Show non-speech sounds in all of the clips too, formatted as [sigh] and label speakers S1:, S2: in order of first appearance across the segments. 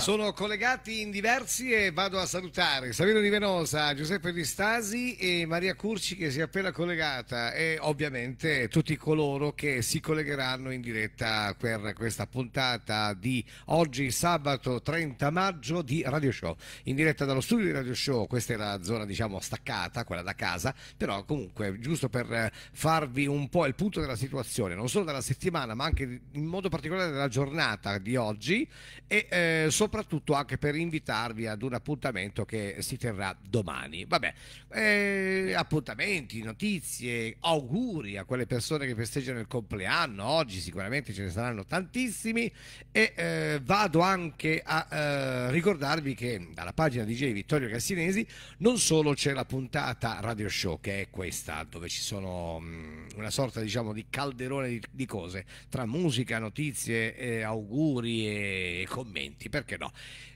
S1: Sono collegati in diversi e vado a salutare Savino Di Venosa, Giuseppe Di Stasi e Maria Curci che si è appena collegata e ovviamente tutti coloro che si collegheranno in diretta per questa puntata di oggi sabato 30 maggio di Radio Show. In diretta dallo studio di Radio Show, questa è la zona diciamo staccata, quella da casa, però comunque giusto per farvi un po' il punto della situazione, non solo della settimana ma anche in modo particolare della giornata di oggi e eh, soprattutto soprattutto anche per invitarvi ad un appuntamento che si terrà domani. Vabbè, eh, appuntamenti, notizie, auguri a quelle persone che festeggiano il compleanno oggi, sicuramente ce ne saranno tantissimi e eh, vado anche a eh, ricordarvi che dalla pagina DJ Vittorio Cassinesi non solo c'è la puntata radio show che è questa dove ci sono mh, mm, una sorta diciamo di calderone di, di cose tra musica, notizie, eh, auguri e commenti, perché no.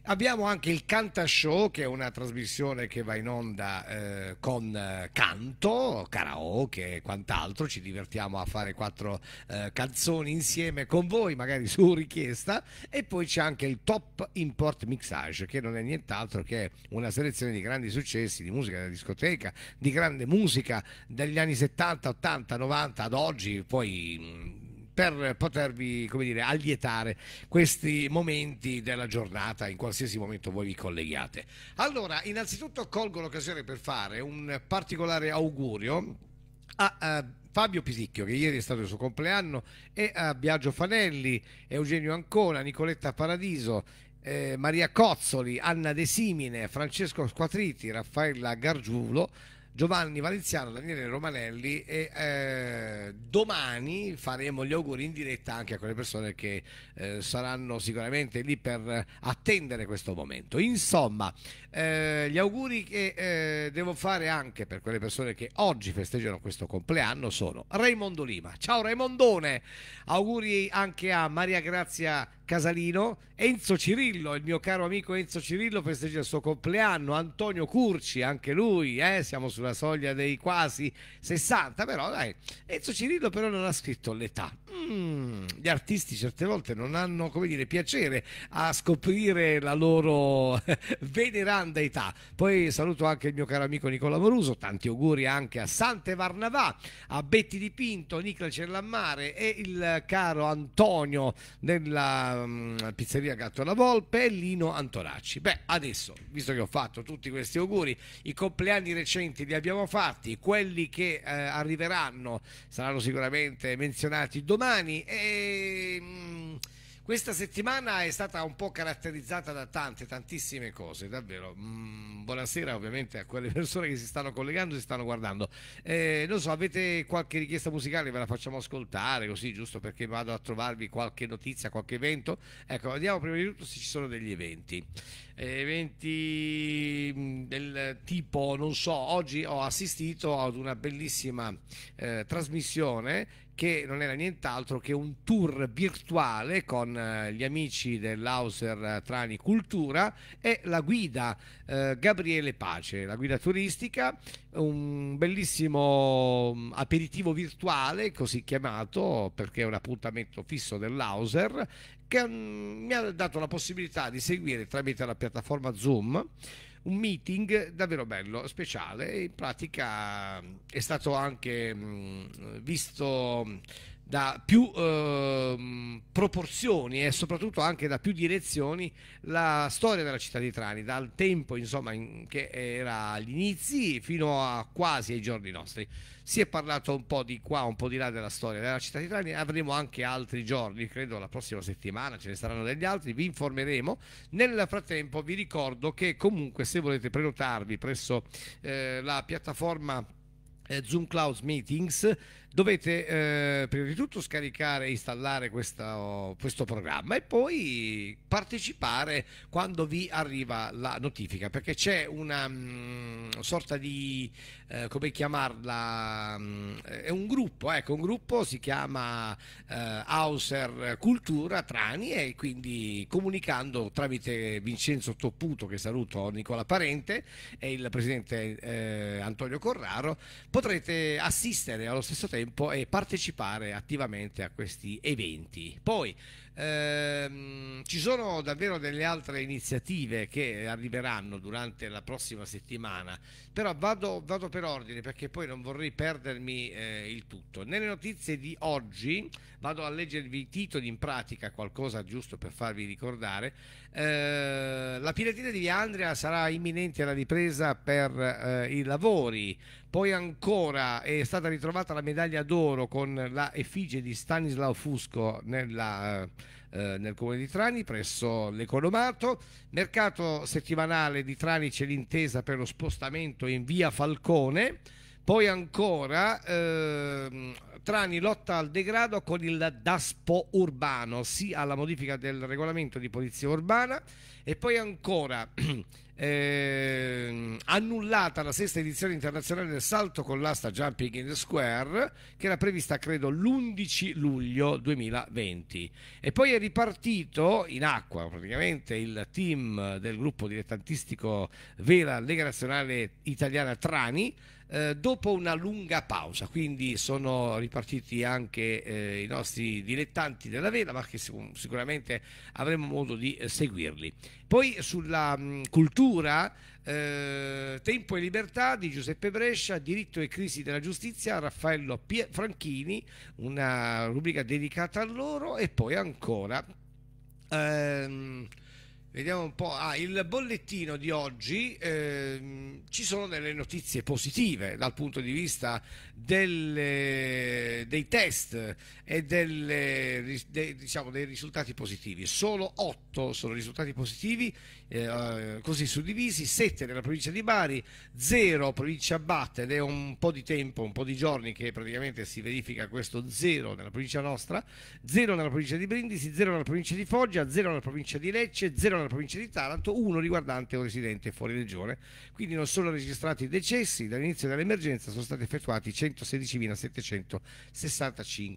S1: Abbiamo anche il Canta Show, che è una trasmissione che va in onda eh, con eh, canto, karaoke e quant'altro. Ci divertiamo a fare quattro eh, canzoni insieme con voi, magari su richiesta. E poi c'è anche il Top Import Mixage, che non è nient'altro che una selezione di grandi successi di musica da discoteca, di grande musica degli anni 70, 80, 90 ad oggi. Poi mm, per potervi come dire, allietare questi momenti della giornata in qualsiasi momento voi vi colleghiate. Allora, innanzitutto colgo l'occasione per fare un particolare augurio a, a eh, Fabio Pisicchio, che ieri è stato il suo compleanno, e a Biagio Fanelli, Eugenio Ancona, Nicoletta Paradiso, eh, Maria Cozzoli, Anna De Simine, Francesco Squatriti, Raffaella Gargiulo, Giovanni Valenziano, Daniele Romanelli e eh, domani faremo gli auguri in diretta anche a quelle persone che eh, saranno sicuramente lì per attendere questo momento. Insomma, eh, gli auguri che eh, devo fare anche per quelle persone che oggi festeggiano questo compleanno sono Raimondo Lima. Ciao Raimondone, auguri anche a Maria Grazia Casalino, Enzo Cirillo, il mio caro amico Enzo Cirillo festeggia il suo compleanno, Antonio Curci, anche lui, eh, siamo sulla soglia dei quasi 60, però dai, Enzo Cirillo però non ha scritto l'età. Mm, gli artisti certe volte non hanno, come dire, piacere a scoprire la loro [laughs] veneranda età. Poi saluto anche il mio caro amico Nicola Moruso, tanti auguri anche a Sante Varnavà, a Betti Dipinto, Nicola Cellammare e il caro Antonio della Ehm, pizzeria Gatto alla Volpe e Lino Antonacci. Beh, adesso, visto che ho fatto tutti questi auguri, i compleanni recenti li abbiamo fatti, quelli che eh, arriveranno saranno sicuramente menzionati domani e mm, questa settimana è stata un po' caratterizzata da tante, tantissime cose, davvero. Mm, buonasera ovviamente a quelle [laughs] persone che si stanno collegando, si stanno guardando. Eh, non so, avete qualche richiesta musicale? Ve la facciamo ascoltare così, giusto perché vado a trovarvi qualche notizia, qualche evento. Ecco, vediamo prima di tutto se ci sono degli eventi. Eh, eventi mm, del tipo, non so, oggi ho assistito ad una bellissima eh, trasmissione che non era nient'altro che un tour virtuale con eh, gli amici dell'Auser eh, Trani Cultura e la guida eh, Gabriele Pace, la guida turistica, un bellissimo mm, aperitivo virtuale così chiamato perché è un appuntamento fisso dell'Auser che mh, mm, mi ha dato la possibilità di seguire tramite la piattaforma Zoom un meeting davvero bello, speciale. In pratica è stato anche mm, visto da più eh, proporzioni e soprattutto anche da più direzioni la storia della città di Trani, dal tempo insomma, in, che era agli inizi fino a quasi ai giorni nostri. Si è parlato un po' di qua, un po' di là della storia della città di Trani, avremo anche altri giorni, credo la prossima settimana ce ne saranno degli altri, vi informeremo. Nel frattempo vi ricordo che comunque se volete prenotarvi presso eh, la piattaforma eh, Zoom Cloud Meetings dovete eh, prima di tutto scaricare e installare questo, oh, questo, programma e poi partecipare quando vi arriva la notifica perché c'è una mh, mm, sorta di eh, come chiamarla mh, mm, è un gruppo ecco un gruppo si chiama eh, Hauser Cultura Trani e quindi comunicando tramite Vincenzo Topputo che saluto Nicola Parente e il presidente eh, Antonio Corraro potrete assistere allo stesso tempo tempo e partecipare attivamente a questi eventi. Poi Ehm, ci sono davvero delle altre iniziative che arriveranno durante la prossima settimana, però vado, vado per ordine perché poi non vorrei perdermi eh, il tutto. Nelle notizie di oggi vado a leggervi i titoli in pratica, qualcosa giusto per farvi ricordare. Eh, la piratina di Via Andrea sarà imminente alla ripresa per eh, i lavori. Poi ancora è stata ritrovata la medaglia d'oro con la effigie di Stanislao Fusco nella eh, eh, nel comune di Trani presso l'Economato. Mercato settimanale di Trani c'è l'intesa per lo spostamento in via Falcone poi ancora ehm, Trani lotta al degrado con il Daspo urbano, sì alla modifica del regolamento di polizia urbana e poi ancora [clears throat] ehm, annullata la sesta edizione internazionale del salto con l'asta Jumping in the Square che era prevista credo l'11 luglio 2020 e poi è ripartito in acqua praticamente il team del gruppo dilettantistico Vela Lega Nazionale Italiana Trani eh, dopo una lunga pausa. Quindi sono ripartiti anche eh, i nostri dilettanti della vela, ma che sicuramente avremo modo di eh, seguirli. Poi sulla mh, mm, cultura. Eh, Tempo e libertà di Giuseppe Brescia, diritto e crisi della giustizia, Raffaello Pie- Franchini, una rubrica dedicata a loro e poi ancora ehm, Vediamo un po'. Ah, il bollettino di oggi eh, ci sono delle notizie positive dal punto di vista delle, dei test e delle, de, diciamo, dei risultati positivi. Solo 8 sono risultati positivi eh, eh, così suddivisi, 7 nella provincia di Bari, 0 provincia Abate ed è un po' di tempo, un po' di giorni che praticamente si verifica questo 0 nella provincia nostra, 0 nella provincia di Brindisi, 0 nella provincia di Foggia, 0 nella provincia di Lecce, 0 nella provincia di Taranto, 1 riguardante un residente fuori regione. Quindi non sono registrati decessi, dall'inizio dell'emergenza sono stati effettuati 116.765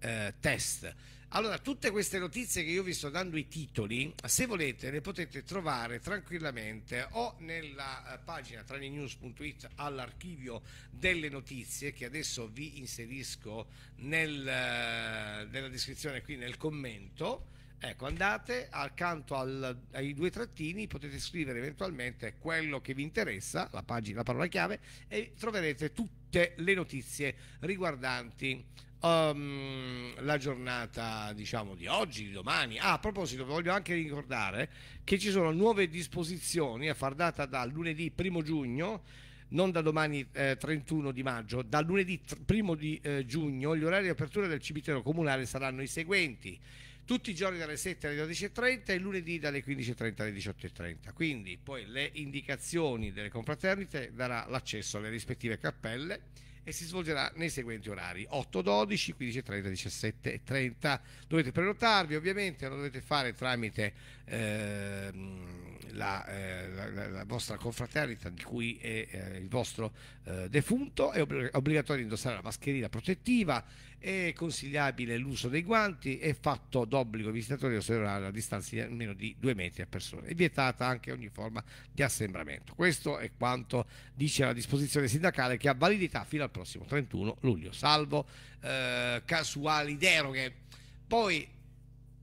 S1: eh, test. Allora, tutte queste notizie che io vi sto dando i titoli, se volete le potete trovare tranquillamente o nella eh, pagina tranenews.it all'archivio delle notizie che adesso vi inserisco nel, eh, nella descrizione qui nel commento. Ecco, andate accanto al, ai due trattini, potete scrivere eventualmente quello che vi interessa, la, pagina, la parola chiave, e troverete tutte le notizie riguardanti um, la giornata diciamo di oggi, di domani. Ah, a proposito, voglio anche ricordare che ci sono nuove disposizioni a far data da lunedì 1 giugno non da domani eh, 31 di maggio, dal lunedì 1 di eh, giugno gli orari di apertura del cimitero comunale saranno i seguenti. Tutti i giorni dalle 7 alle 12.30 e lunedì dalle 15.30 alle 18.30. Quindi poi le indicazioni delle confraternite darà l'accesso alle rispettive cappelle e si svolgerà nei seguenti orari 8, 12, 15, 30, 17 e 30. Dovete prenotarvi ovviamente, lo dovete fare tramite... Ehm, la, eh, la, la, vostra confraternita di cui è eh, il vostro eh, defunto, è obbligatorio indossare la mascherina protettiva, è consigliabile l'uso dei guanti, è fatto d'obbligo ai visitatori osservare la distanza di almeno di due metri a persona, è vietata anche ogni forma di assembramento. Questo è quanto dice la disposizione sindacale che ha validità fino al prossimo 31 luglio, salvo eh, casuali deroghe. Poi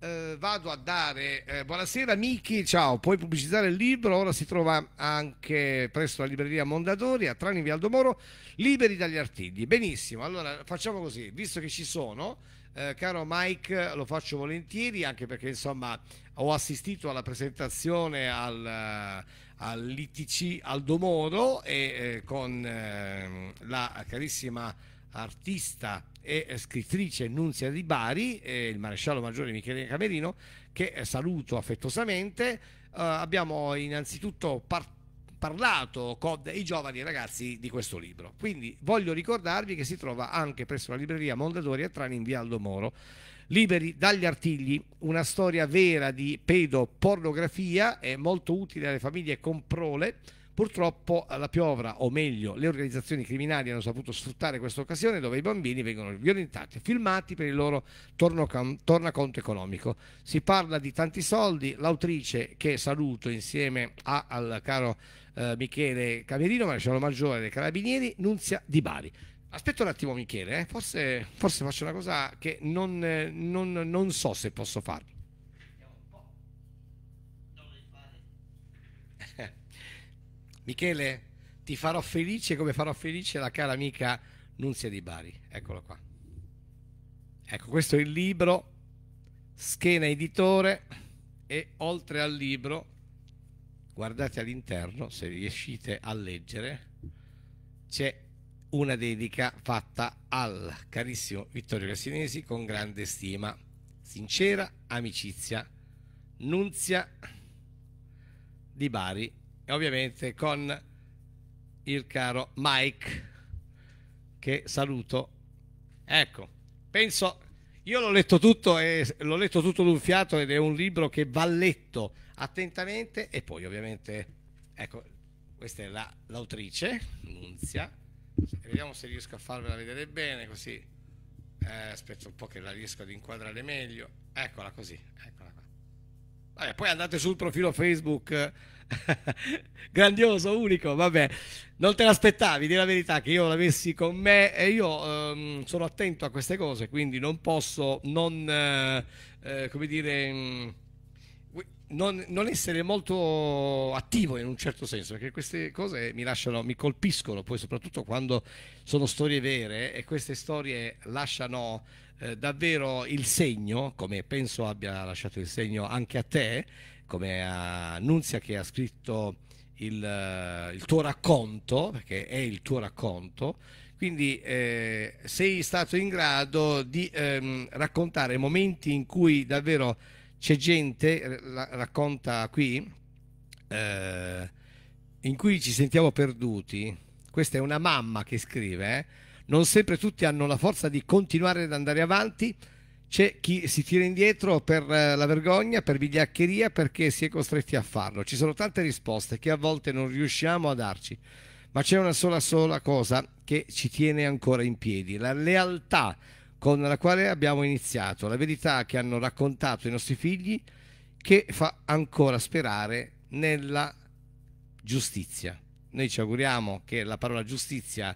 S1: eh, vado a dare. Eh, buonasera amici, ciao, puoi pubblicizzare il libro, ora si trova anche presso la libreria Mondadori a Trani Vialdo Moro, liberi dagli artigli. Benissimo, allora facciamo così, visto che ci sono, eh, caro Mike, lo faccio volentieri anche perché insomma ho assistito alla presentazione al, eh, all'ITC Aldomoro Moro e eh, con ehm, la carissima artista e eh, scrittrice Nunzia di Bari, e eh, il maresciallo maggiore Michele Camerino, che eh, saluto affettuosamente. Uh, abbiamo innanzitutto partecipato parlato con i giovani ragazzi di questo libro. Quindi voglio ricordarvi che si trova anche presso la libreria Mondadori a Trani in Via Aldo Moro. Liberi dagli artigli, una storia vera di pedopornografia è molto utile alle famiglie con prole Purtroppo eh, la piovra, o meglio, le organizzazioni criminali hanno saputo sfruttare questa occasione dove i bambini vengono violentati e filmati per il loro tornaconto economico. Si parla di tanti soldi, l'autrice che saluto insieme a, al caro eh, Michele Camerino, maresciallo maggiore dei Carabinieri, Nunzia Di Bari. Aspetta un attimo Michele, eh? forse, forse, faccio una cosa che non, eh, non, non so se posso farlo. Michele, ti farò felice come farò felice la cara amica Nunzia di Bari. Eccolo qua. Ecco, questo è il libro, schena editore e oltre al libro, guardate all'interno, se riuscite a leggere, c'è una dedica fatta al carissimo Vittorio Cassinesi con grande stima, sincera amicizia, Nunzia di Bari ovviamente con il caro Mike che saluto. Ecco, penso, io l'ho letto tutto e l'ho letto tutto d'un fiato ed è un libro che va letto attentamente e poi ovviamente, ecco, questa è la, l'autrice, Nunzia, vediamo se riesco a farvela vedere bene così, eh, aspetto un po' che la riesco ad inquadrare meglio, eccola così, eccola qua. Vabbè, poi andate sul profilo Facebook [laughs] Grandioso, unico, vabbè. Non te l'aspettavi, di la verità, che io l'avessi con me e io ehm, sono attento a queste cose, quindi non posso non, eh, eh come dire... Mm, non, non, essere molto attivo in un certo senso, perché queste cose mi lasciano, mi colpiscono, poi soprattutto quando sono storie vere e queste storie lasciano eh, davvero il segno, come penso abbia lasciato il segno anche a te, come Annunzia eh, che ha scritto il, eh, il, tuo racconto, perché è il tuo racconto, quindi eh, sei stato in grado di ehm, raccontare momenti in cui davvero c'è gente, eh, la, racconta qui, eh, in cui ci sentiamo perduti. Questa è una mamma che scrive, eh? non sempre tutti hanno la forza di continuare ad andare avanti c'è chi si tira indietro per eh, la vergogna, per vigliaccheria, perché si è costretti a farlo. Ci sono tante risposte che a volte non riusciamo a darci, ma c'è una sola sola cosa che ci tiene ancora in piedi, la lealtà con la quale abbiamo iniziato, la verità che hanno raccontato i nostri figli che fa ancora sperare nella giustizia. Noi ci auguriamo che la parola giustizia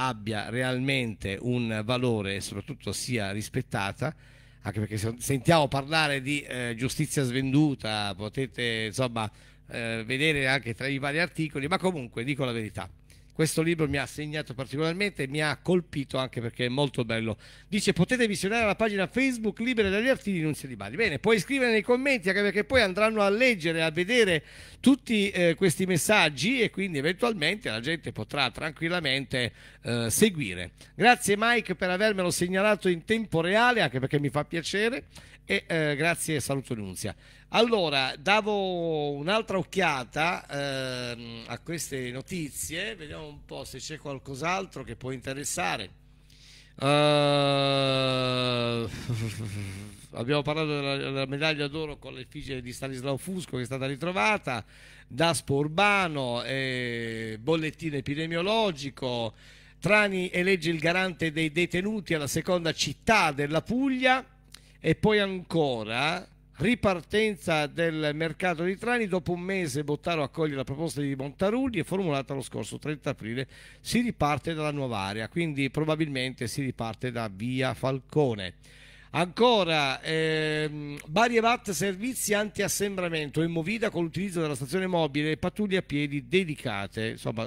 S1: abbia realmente un valore e soprattutto sia rispettata anche perché sentiamo parlare di eh, giustizia svenduta potete insomma eh, vedere anche tra i vari articoli ma comunque dico la verità questo libro mi ha segnato particolarmente e mi ha colpito anche perché è molto bello. Dice potete visionare la pagina Facebook libera dagli artigli di Nunzio Di Bari. Bene, puoi scrivere nei commenti anche perché poi andranno a leggere, a vedere tutti eh, questi messaggi e quindi eventualmente la gente potrà tranquillamente eh, seguire. Grazie Mike per avermelo segnalato in tempo reale anche perché mi fa piacere e, eh, grazie, saluto Nunzia. Allora, davo un'altra occhiata eh, a queste notizie, vediamo un po' se c'è qualcos'altro che può interessare. Uh, [laughs] abbiamo parlato della, della medaglia d'oro con l'effigie di Stanislao Fusco che è stata ritrovata, Daspo Urbano, eh, bollettino epidemiologico, Trani elegge il garante dei detenuti alla seconda città della Puglia. E poi ancora, ripartenza del mercato di trani. Dopo un mese Bottaro accoglie la proposta di Montarulli e formulata lo scorso 30 aprile si riparte dalla nuova area, quindi probabilmente si riparte da via Falcone. Ancora, ehm, Bari e VAT servizi antiassembramento in Movida con l'utilizzo della stazione mobile e pattuglie a piedi dedicate. Insomma,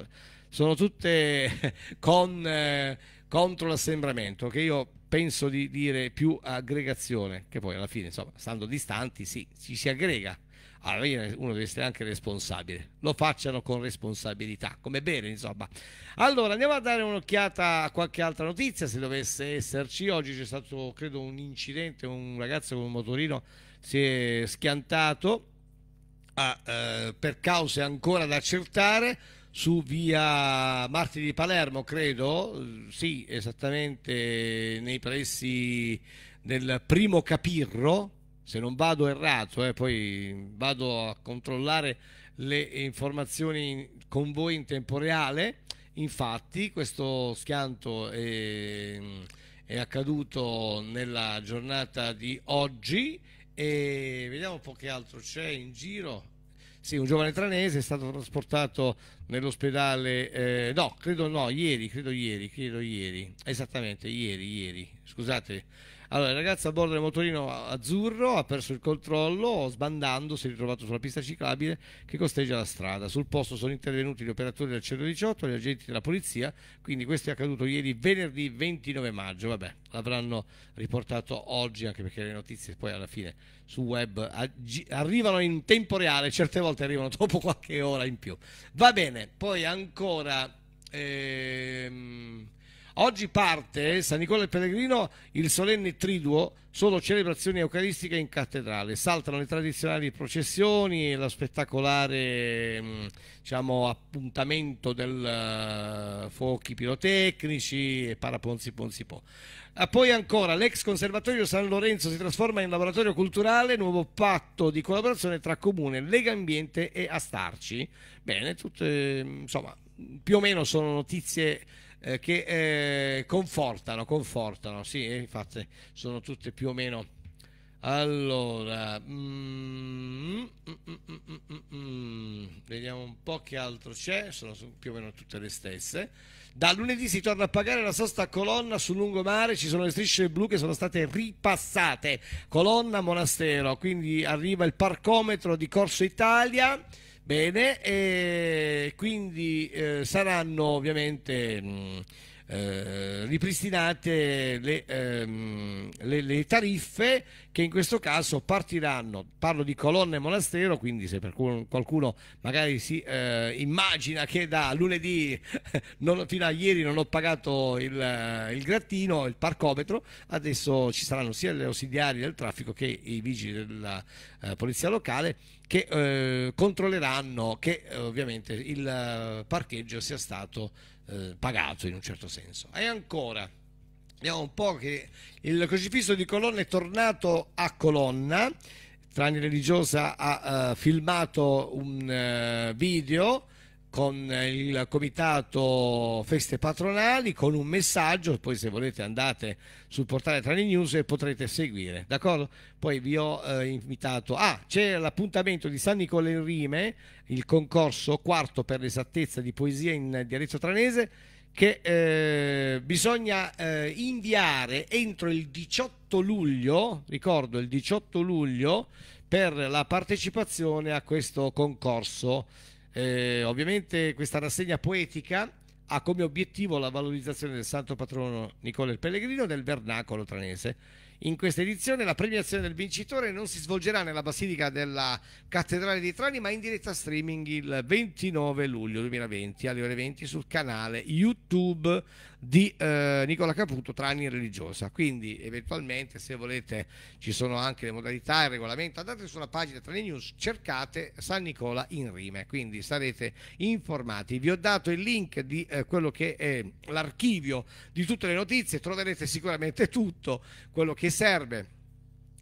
S1: sono tutte [laughs] con, eh, contro l'assembramento che io penso di dire più aggregazione, che poi alla fine, insomma, stando distanti, sì, ci si aggrega. Alla fine uno deve essere anche responsabile, lo facciano con responsabilità, come bene, insomma. Allora andiamo a dare un'occhiata a qualche altra notizia, se dovesse esserci. Oggi c'è stato, credo, un incidente, un ragazzo con un motorino si è schiantato a, eh, per cause ancora da accertare su via Martiri di Palermo, credo, sì, esattamente nei pressi del primo capirro, se non vado errato, eh, poi vado a controllare le informazioni con voi in tempo reale. Infatti questo schianto è, è accaduto nella giornata di oggi e vediamo un po' che altro c'è in giro. Sì, un giovane tranese è stato trasportato nell'ospedale, eh, no, credo no, ieri, credo ieri, credo ieri, esattamente, ieri, ieri, scusate allora, il ragazzo a bordo del motorino azzurro ha perso il controllo, sbandando si è ritrovato sulla pista ciclabile che costeggia la strada. Sul posto sono intervenuti gli operatori del 118 e gli agenti della polizia, quindi questo è accaduto ieri venerdì 29 maggio, vabbè, l'avranno riportato oggi anche perché le notizie poi alla fine su web arrivano in tempo reale, certe volte arrivano [laughs] dopo qualche ora in più. Va bene, poi ancora... Ehm Oggi parte eh, San Nicola e Pellegrino il solenne triduo, solo celebrazioni eucaristiche in cattedrale. Saltano le tradizionali processioni, lo spettacolare mm, diciamo, appuntamento del uh, fuochi pirotecnici e paraponzi ponzi po'. Ah, poi ancora l'ex conservatorio San Lorenzo si trasforma in laboratorio culturale, nuovo patto di collaborazione tra comune, Lega Ambiente e Astarci. Bene, tutte mm, insomma più o meno sono notizie eh, che eh, confortano, confortano, sì, infatti sono tutte più o meno... Allora, mm, mm, mm, vediamo un po' che altro c'è, sono più o meno tutte le stesse. Da lunedì si torna a pagare la sosta a colonna sul lungomare, ci sono le strisce blu che sono state ripassate, colonna monastero, quindi arriva il parcometro di Corso Italia Bene, e quindi eh, saranno ovviamente mh, mm, eh, ripristinate le, ehm, le, le tariffe che in questo caso partiranno, parlo di colonne e monastero, quindi se per qualcuno magari si eh, immagina che da lunedì [laughs] non, fino a ieri non ho pagato il, eh, il grattino, il parcometro, adesso ci saranno sia le ausiliari del traffico che i vigili della eh, polizia locale che eh, controlleranno che eh, ovviamente il eh, parcheggio sia stato pagato in un certo senso. E ancora Vediamo un po' che il crocifisso di Colonna è tornato a Colonna. Trani Religiosa ha uh, filmato un uh, video con il comitato feste patronali con un messaggio poi se volete andate sul portale Trani News e potrete seguire d'accordo poi vi ho eh, invitato ah c'è l'appuntamento di San Nicola in Rime il concorso quarto per l'esattezza di poesia in dialetto tranese che eh, bisogna eh, inviare entro il 18 luglio, ricordo il 18 luglio, per la partecipazione a questo concorso. Eh, ovviamente questa rassegna poetica ha come obiettivo la valorizzazione del santo patrono Nicola il Pellegrino del vernacolo tranese. In questa edizione la premiazione del vincitore non si svolgerà nella Basilica della Cattedrale di Trani, ma in diretta streaming il 29 luglio 2020 alle ore 20 sul canale YouTube di eh, Nicola Caputo Trani Religiosa. Quindi eventualmente se volete ci sono anche le modalità e il regolamento, andate sulla pagina Trani News, cercate San Nicola in rime, quindi sarete informati. Vi ho dato il link di eh, quello che è l'archivio di tutte le notizie, troverete sicuramente tutto quello che serve.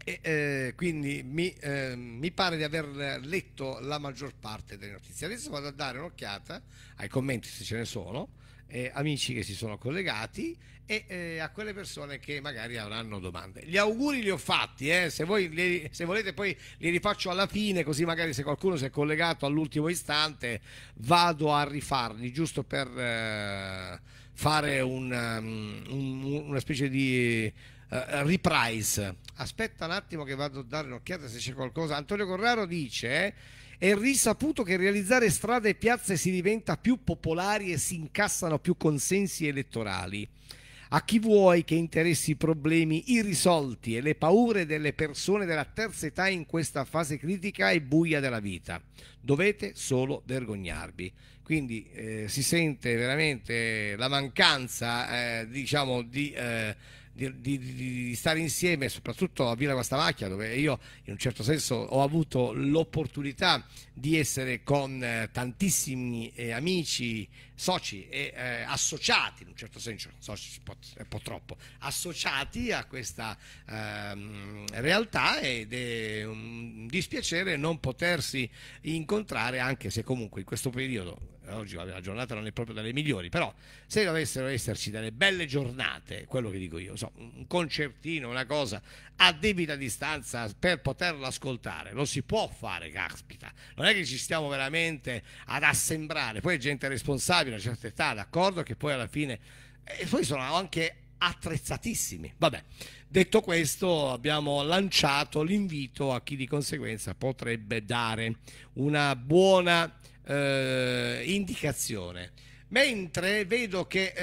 S1: E, eh, quindi mi, eh, mi, pare di aver letto la maggior parte delle notizie. Adesso vado a dare un'occhiata ai commenti se ce ne sono, eh, amici che si sono collegati e eh, a quelle persone che magari avranno domande. Gli auguri li ho fatti, eh. se, li, se, volete poi li rifaccio alla fine, così magari se qualcuno si è collegato all'ultimo istante vado a rifarli, giusto per eh, fare un, um, un, una specie di eh, reprise. Aspetta un attimo che vado a dare un'occhiata se c'è qualcosa. Antonio Corraro dice... Eh, è risaputo che realizzare strade e piazze si diventa più popolari e si incassano più consensi elettorali. A chi vuoi che interessi i problemi irrisolti e le paure delle persone della terza età in questa fase critica e buia della vita? Dovete solo vergognarvi. Quindi eh, si sente veramente la mancanza, eh, diciamo, di... Eh, di, di, di, stare insieme, soprattutto a Villa Guastavacchia, dove io in un certo senso ho avuto l'opportunità di essere con eh, tantissimi eh, amici, soci e eh, associati, in un certo senso, soci è un po' troppo, associati a questa ehm, realtà ed è un dispiacere non potersi incontrare, anche se comunque in questo periodo oggi la giornata non è proprio delle migliori, però se dovessero esserci delle belle giornate, quello che dico io, so, un concertino, una cosa a debita distanza per poterlo ascoltare, lo si può fare, caspita, non è che ci stiamo veramente ad assembrare, poi è gente responsabile a certa età, d'accordo, che poi alla fine... E eh, poi sono anche attrezzatissimi. Vabbè, detto questo, abbiamo lanciato l'invito a chi di conseguenza potrebbe dare una buona eh, indicazione. Mentre vedo che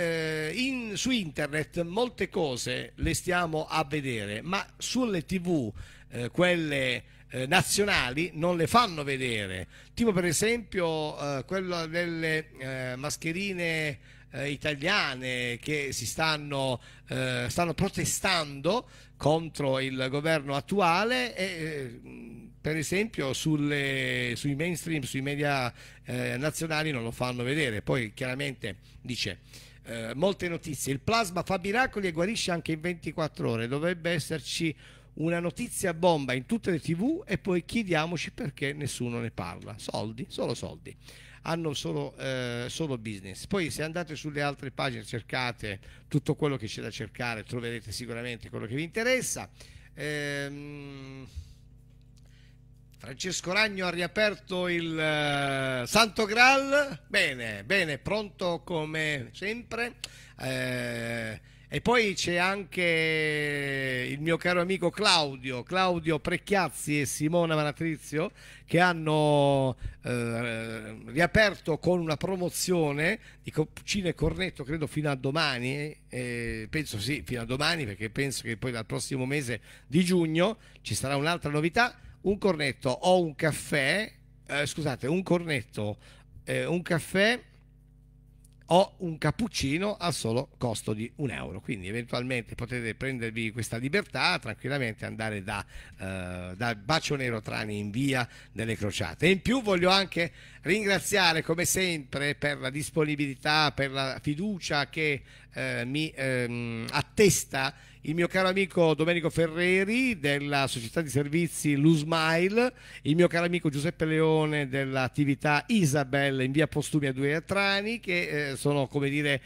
S1: eh, in, su internet molte cose le stiamo a vedere, ma sulle tv, eh, quelle eh, nazionali, non le fanno vedere. Tipo per esempio eh, quello delle eh, mascherine italiane che si stanno, eh, stanno, protestando contro il governo attuale e eh, per esempio sulle, sui mainstream, sui media eh, nazionali non lo fanno vedere. Poi chiaramente dice eh, molte notizie, il plasma fa miracoli e guarisce anche in 24 ore, dovrebbe esserci una notizia bomba in tutte le tv e poi chiediamoci perché nessuno ne parla. Soldi, solo soldi. Hanno solo, eh, solo business. Poi se andate sulle altre pagine cercate tutto quello che c'è da cercare, troverete sicuramente quello che vi interessa. Ehm Francesco Ragno ha riaperto il eh, Santo Graal, bene, bene, pronto come sempre. Eh, e poi c'è anche il mio caro amico Claudio, Claudio Precchiazzi e Simona Manatrizio che hanno eh, riaperto con una promozione di Cucine Cornetto, credo fino a domani, eh, penso sì, fino a domani perché penso che poi dal prossimo mese di giugno ci sarà un'altra novità un cornetto o un caffè, eh, scusate, un cornetto, eh, un caffè o un cappuccino al solo costo di un euro. Quindi eventualmente potete prendervi questa libertà tranquillamente andare da, eh, da Bacio Nero Trani in via delle Crociate. E in più voglio anche ringraziare come sempre per la disponibilità, per la fiducia che eh, mi ehm, attesta il mio caro amico Domenico Ferreri della società di servizi Lusmile, il mio caro amico Giuseppe Leone dell'attività Isabel in via Postumia 2 a Trani, che eh, sono come dire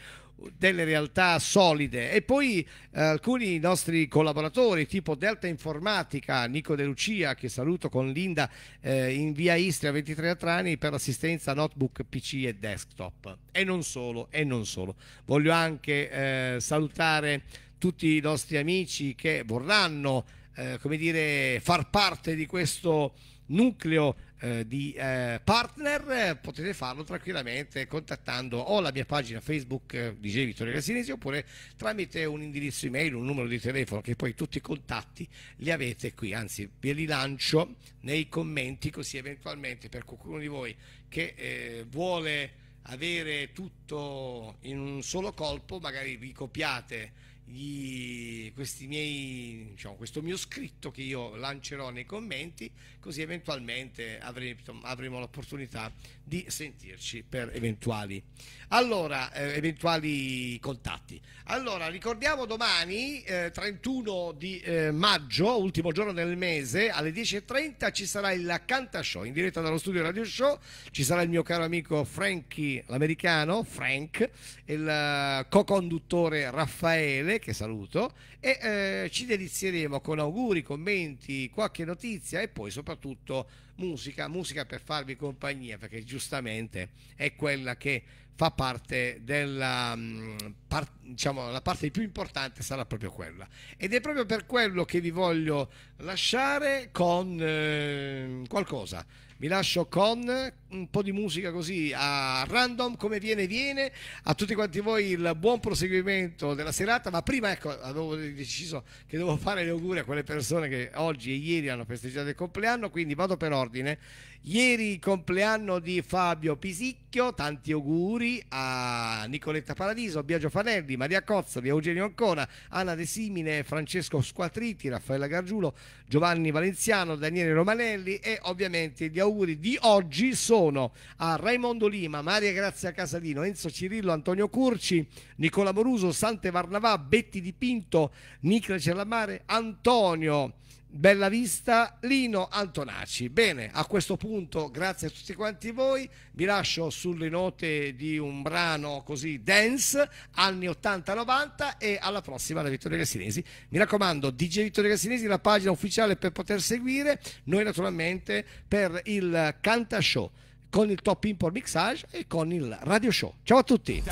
S1: delle realtà solide e poi eh, alcuni nostri collaboratori tipo Delta Informatica, Nico De Lucia che saluto con Linda eh, in via Istria 23 a Trani per l'assistenza notebook, PC e desktop e non solo, e non solo. Voglio anche eh, salutare tutti i nostri amici che vorranno eh, come dire far parte di questo nucleo eh, di eh, partner, potete farlo tranquillamente contattando o la mia pagina Facebook eh, di DJ Vittorio Gassinesi oppure tramite un indirizzo email, un numero di telefono che poi tutti i contatti li avete qui, anzi ve li lancio nei commenti così eventualmente per qualcuno di voi che eh, vuole avere tutto in un solo colpo, magari vi copiate gli, miei, diciamo, questo mio scritto che io lancerò nei commenti, così eventualmente avremo, avremo l'opportunità di sentirci per eventuali, allora, eh, eventuali contatti. Allora, ricordiamo domani, eh, 31 di eh, maggio, ultimo giorno del mese, alle 10.30 ci sarà il Canta Show, in diretta dallo studio Radio Show, ci sarà il mio caro amico Frankie, l'americano, Frank, il eh, co-conduttore Raffaele che saluto, e eh, ci delizieremo con auguri, commenti, qualche notizia e poi soprattutto musica, musica per farvi compagnia, perché giustamente è quella che fa parte della mm, par, diciamo la parte più importante sarà proprio quella ed è proprio per quello che vi voglio lasciare con eh, qualcosa vi lascio con un po' di musica così a random come viene viene a tutti quanti voi il buon proseguimento della serata ma prima ecco avevo deciso che devo fare gli auguri a quelle persone che oggi e ieri hanno festeggiato il compleanno quindi vado per ordine ieri compleanno di Fabio Pisicchio tanti auguri auguri a Nicoletta Paradiso, Biagio Fanelli, Maria Cozza, Eugenio Ancona, Anna De Simine, Francesco Squatriti, Raffaella Gargiulo, Giovanni Valenziano, Daniele Romanelli e ovviamente gli auguri di oggi sono a Raimondo Lima, Maria Grazia Casalino, Enzo Cirillo, Antonio Curci, Nicola Moruso, Sante Varnavà, Betti Di Pinto, Nicla Cellamare, Antonio Bella Vista, Lino Antonacci. Bene, a questo punto grazie a tutti quanti voi, vi lascio sulle note di un brano così dance, anni 80-90 e alla prossima da Vittorio Cassinesi. Mi raccomando, DJ Vittorio Cassinesi, la pagina ufficiale per poter seguire, noi naturalmente per il Canta Show, con il Top Import Mixage e con il Radio Show. Ciao a tutti!